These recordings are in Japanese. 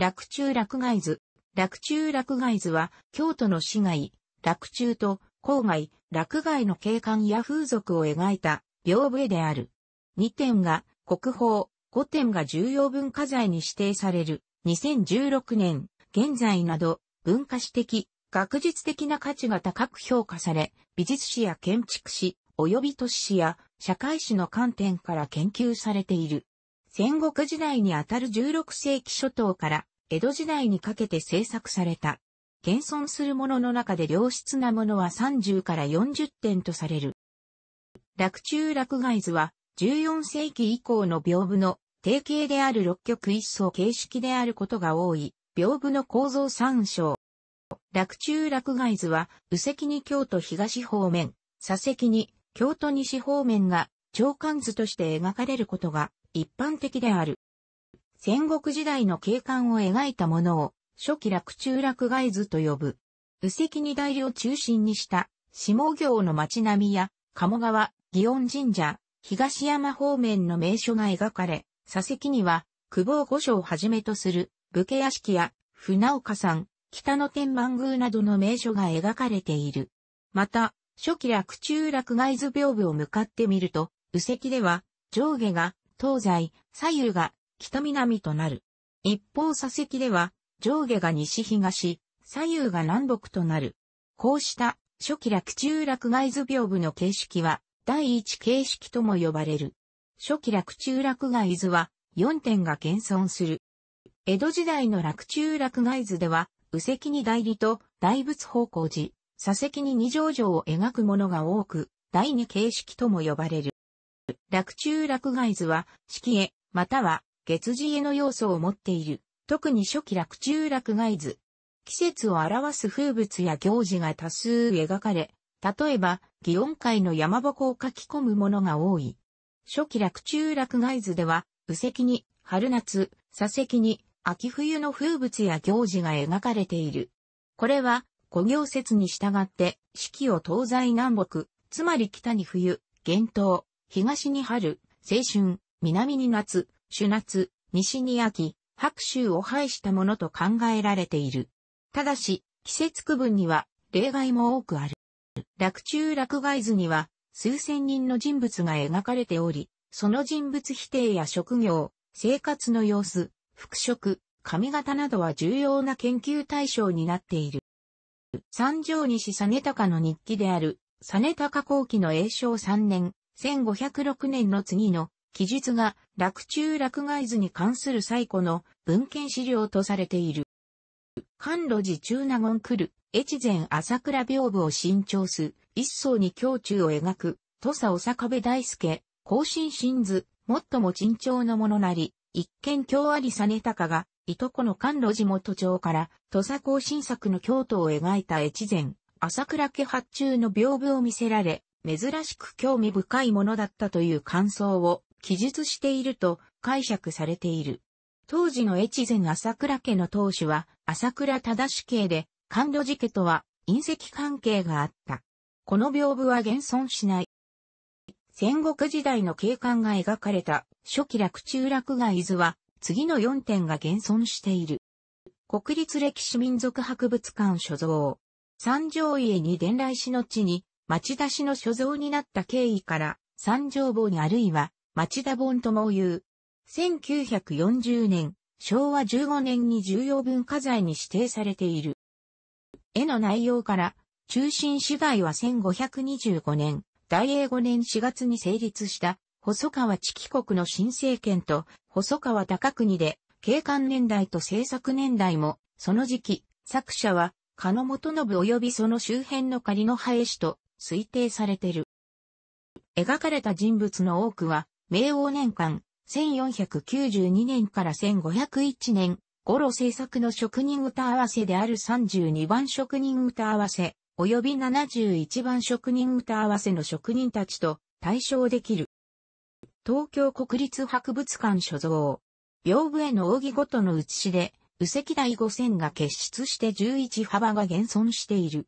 洛中洛外図。洛中洛外図は、京都の市街、洛中と郊外、洛外の景観や風俗を描いた屏風絵である。2点が国宝、5点が重要文化財に指定される。2016年、現在など、文化史的、学術的な価値が高く評価され、美術史や建築史、及び都市史や社会史の観点から研究されている。戦国時代にあたる16世紀初頭から江戸時代にかけて制作された。現存するものの中で良質なものは30から40点とされる。落中落外図は14世紀以降の屏風の定型である六曲一層形式であることが多い屏風の構造参照。落中落外図は右席に京都東方面、左席に京都西方面が長官図として描かれることが一般的である。戦国時代の景観を描いたものを、初期落中落外図と呼ぶ。右石二代を中心にした、下行の街並みや、鴨川、祇園神社、東山方面の名所が描かれ、左石には、久保御所をはじめとする、武家屋敷や、船岡山、北野天満宮などの名所が描かれている。また、初期落中落外図屏風を向かってみると、右石では、上下が、東西、左右が北南となる。一方左席では、上下が西東、左右が南北となる。こうした初期落中落外図屏風の形式は第一形式とも呼ばれる。初期落中落外図は4点が現存する。江戸時代の落中落外図では、右席に代理と大仏方向寺、左席に二条城を描くものが多く、第二形式とも呼ばれる。落中落外図は、式絵、または月次への要素を持っている。特に初期落中落外図。季節を表す風物や行事が多数描かれ、例えば、祇園会の山鉾を書き込むものが多い。初期落中落外図では、右席に、春夏、左席に、秋冬の風物や行事が描かれている。これは、古行説に従って、四季を東西南北、つまり北に冬、厳冬、東に春、青春、南に夏、主夏、西に秋、白州を排したものと考えられている。ただし、季節区分には例外も多くある。落中落外図には数千人の人物が描かれており、その人物否定や職業、生活の様子、服飾、髪型などは重要な研究対象になっている。三条西実高の日記である、実高後期の永正3年、1506年の次の記述が洛中洛外図に関する最古の文献資料とされている。関路寺中納言来る、越前朝倉屏風を新調す、一層に胸中を描く、土佐お阪部大輔、更新新図、最も沈重のものなり、一見京あり実高が、いとこの関路寺元町から、土佐更新作の京都を描いた越前、朝倉家発注の屏風を見せられ、珍しく興味深いものだったという感想を記述していると解釈されている。当時の越前朝倉家の当主は朝倉忠氏系で、関路寺家とは隕石関係があった。この屏風は現存しない。戦国時代の景観が描かれた初期落中落伊図は次の4点が現存している。国立歴史民族博物館所蔵。三条家に伝来しの地に町出しの所蔵になった経緯から三条坊にあるいは町田本とも言う。1940年、昭和15年に重要文化財に指定されている。絵の内容から、中心市街は1525年、大英5年4月に成立した、細川地帰国の新政権と、細川高国で、景観年代と制作年代も、その時期、作者は、加野元信及びその周辺の仮の林と推定されている。描かれた人物の多くは、明王年間、1492年から1501年、頃制作の職人歌合わせである32番職人歌合わせ、及び71番職人歌合わせの職人たちと対象できる。東京国立博物館所蔵。屏風への扇ごとの写しで、右席台五線が結出して11幅が現存している。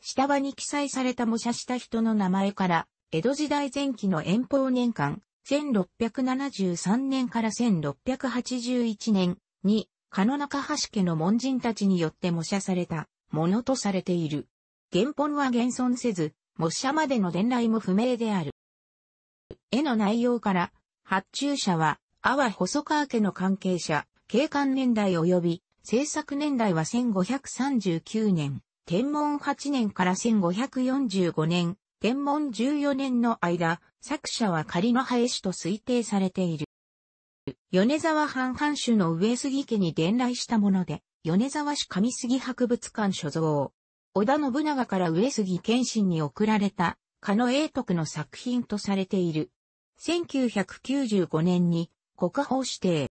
下場に記載された模写した人の名前から、江戸時代前期の遠方年間、1673年から1681年に、カノ中橋家の門人たちによって模写されたものとされている。原本は現存せず、模写までの伝来も不明である。絵の内容から、発注者は、阿波細川家の関係者、景観年代及び、制作年代は1539年、天文8年から1545年、天文14年の間、作者は仮の林と推定されている。米沢藩藩主の上杉家に伝来したもので、米沢市上杉博物館所蔵。織田信長から上杉謙信に贈られた、狩野英徳の作品とされている。1995年に国宝指定。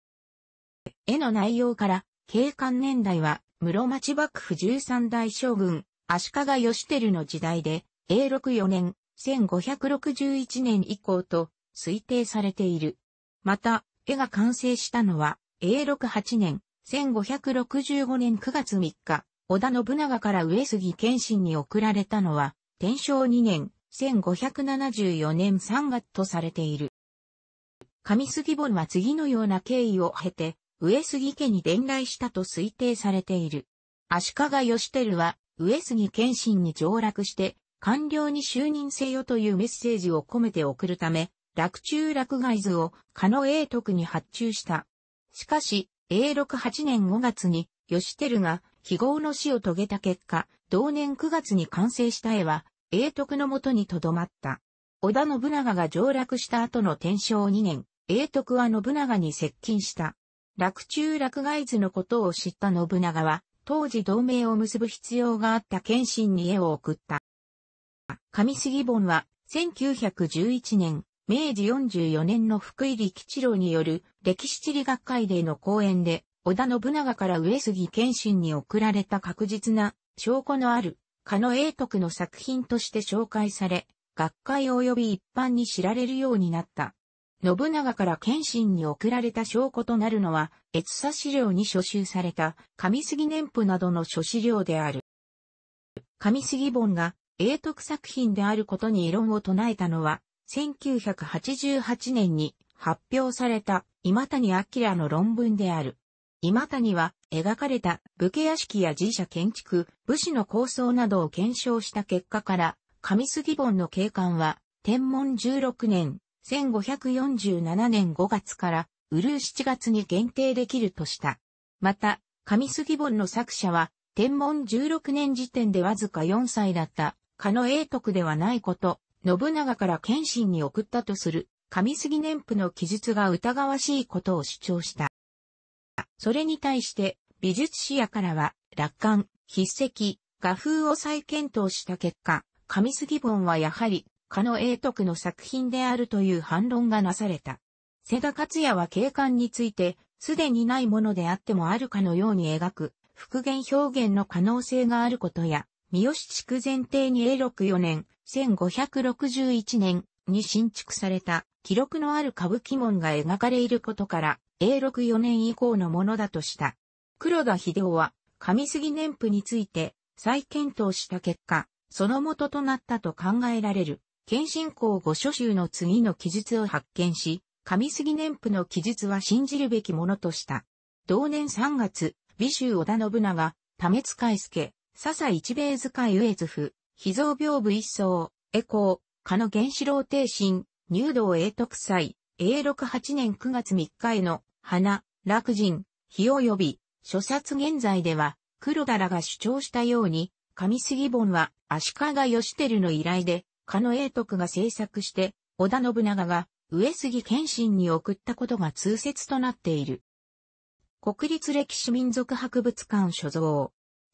絵の内容から、景観年代は、室町幕府13代将軍、足利義輝の時代で、A64 年、1561年以降と推定されている。また、絵が完成したのは、A68 年、1565年9月3日、織田信長から上杉謙信に送られたのは、天正2年、1574年3月とされている。上杉本は次のような経緯を経て、上杉家に伝来したと推定されている。足利義輝は、上杉謙信に上洛して、官僚に就任せよというメッセージを込めて送るため、落中落外図を加野英徳に発注した。しかし、永禄8年5月に、吉輝が非業の死を遂げた結果、同年9月に完成した絵は、英徳のもとに留まった。織田信長が上落した後の天正2年、英徳は信長に接近した。落中落外図のことを知った信長は、当時同盟を結ぶ必要があった謙信に絵を送った。上杉本は、1911年、明治44年の福井力一郎による歴史地理学会での講演で、織田信長から上杉謙信に送られた確実な証拠のある、加野英徳の作品として紹介され、学会及び一般に知られるようになった。信長から謙信に送られた証拠となるのは、越差資料に所集された上杉年譜などの書資料である。上杉本が英徳作品であることに異論を唱えたのは、1988年に発表された今谷明の論文である。今谷は描かれた武家屋敷や寺社建築、武士の構想などを検証した結果から、上杉本の景観は、天文16年、1547年5月から、うるう7月に限定できるとした。また、上杉本の作者は、天文16年時点でわずか4歳だった狩野英徳ではないこと、信長から謙信に送ったとする、上杉年譜の記述が疑わしいことを主張した。それに対して、美術史屋からは、楽観、筆跡、画風を再検討した結果、上杉本はやはり、狩野英徳の作品であるという反論がなされた。瀬田勝也は景観について、すでにないものであってもあるかのように描く、復元表現の可能性があることや、三好地区前提に永禄4年、1561年に新築された、記録のある歌舞伎門が描かれいることから、永禄4年以降のものだとした。黒田秀夫は、上杉年譜について、再検討した結果、その元となったと考えられる、検信校御書集の次の記述を発見し、上杉年譜の記述は信じるべきものとした。同年3月、美州織田信長、為海助、笹一米塚右越府、秘蔵屏風一層、コ光、加野原子郎帝神、入道永徳祭、永禄8年9月3日への、花、楽人、日及び、諸冊現在では、黒田らが主張したように、上杉本は足利義輝の依頼で、加野英徳が制作して、織田信長が上杉謙信に送ったことが通説となっている。国立歴史民族博物館所蔵。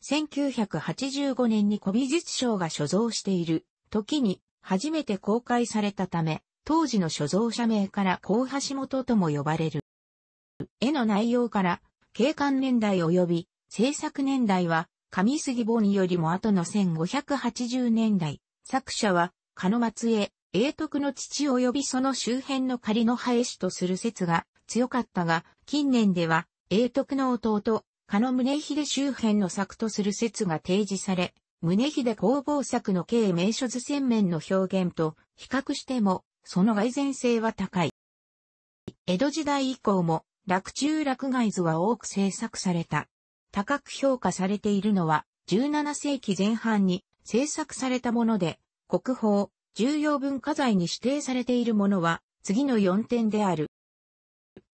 1985年に古美術賞が所蔵している、時に初めて公開されたため、当時の所蔵者名から高橋元とも呼ばれる。絵の内容から、景観年代及び制作年代は、上杉本よりも後の1580年代、作者は、鹿の松江、永徳の父及びその周辺の仮の林とする説が強かったが、近年では、永徳の弟、加野宗秀周辺の作とする説が提示され、宗秀工房作の経名所図洗面の表現と比較しても、その外然性は高い。江戸時代以降も、落中落外図は多く制作された。高く評価されているのは、17世紀前半に制作されたもので、国宝、重要文化財に指定されているものは、次の4点である。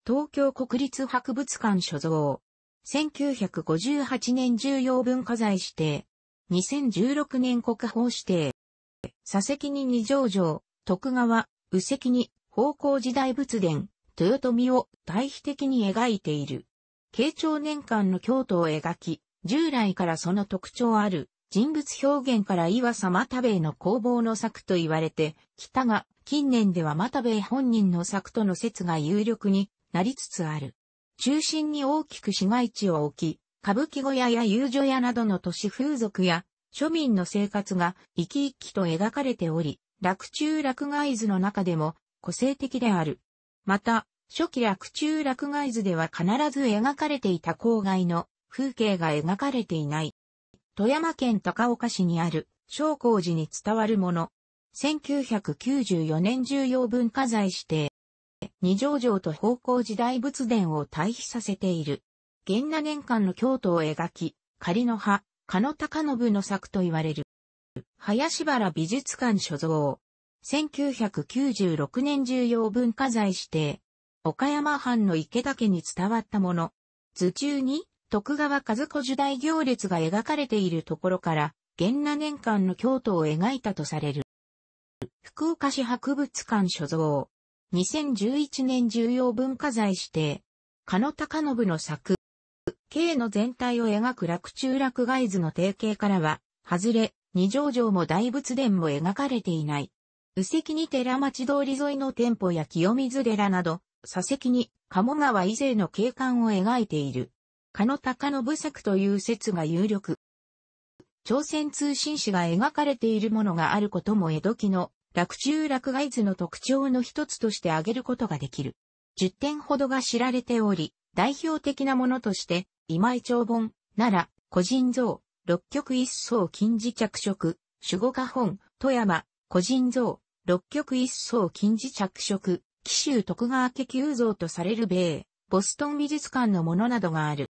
東京国立博物館所蔵。1958年重要文化財指定。2016年国宝指定。左席に二条城、徳川、右席に方向時代仏殿、豊臣を対比的に描いている。慶長年間の京都を描き、従来からその特徴ある人物表現から岩佐又兵衛の工房の作と言われて、北が近年では又兵衛本人の作との説が有力になりつつある。中心に大きく市街地を置き、歌舞伎小屋や遊女屋などの都市風俗や庶民の生活が生き生きと描かれており、落中落外図の中でも個性的である。また、初期落中落外図では必ず描かれていた郊外の風景が描かれていない。富山県高岡市にある商工寺に伝わるもの。1994年重要文化財指定。二条城と方向時代仏殿を対比させている。元那年間の京都を描き、仮の葉、狩野高信の作と言われる。林原美術館所蔵。1996年重要文化財指定。岡山藩の池田家に伝わったもの。図中に徳川和子時代行列が描かれているところから、元那年間の京都を描いたとされる。福岡市博物館所蔵。2011年重要文化財指定。加野隆信の作。K の全体を描く落中落外図の定型からは、外れ、二条城も大仏殿も描かれていない。右席に寺町通り沿いの店舗や清水寺など、左席に鴨川以前の景観を描いている。加野隆信作という説が有力。朝鮮通信史が描かれているものがあることも江戸期の落中落外図の特徴の一つとして挙げることができる。10点ほどが知られており、代表的なものとして、今井長本、奈良、個人像、六曲一層金字着色、守護家本、富山、個人像、六曲一層金字着色、紀州徳川家旧像とされる米、ボストン美術館のものなどがある。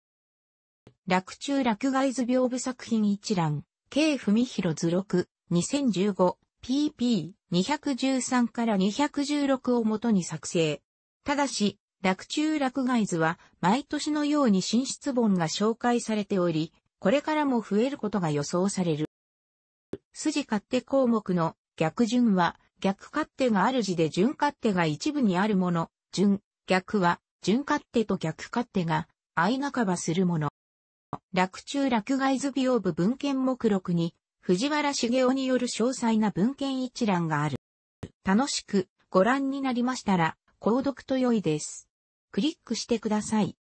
落中落外図屏風作品一覧、K 文弘図録、2015。t p 2 1 3から216をもとに作成。ただし、落中落外図は毎年のように進出本が紹介されており、これからも増えることが予想される。筋勝手項目の逆順は逆勝手がある字で順勝手が一部にあるもの、順、逆は順勝手と逆勝手が相半ばするもの。落中落外図屏風文献目録に藤原茂雄による詳細な文献一覧がある。楽しくご覧になりましたら、購読と良いです。クリックしてください。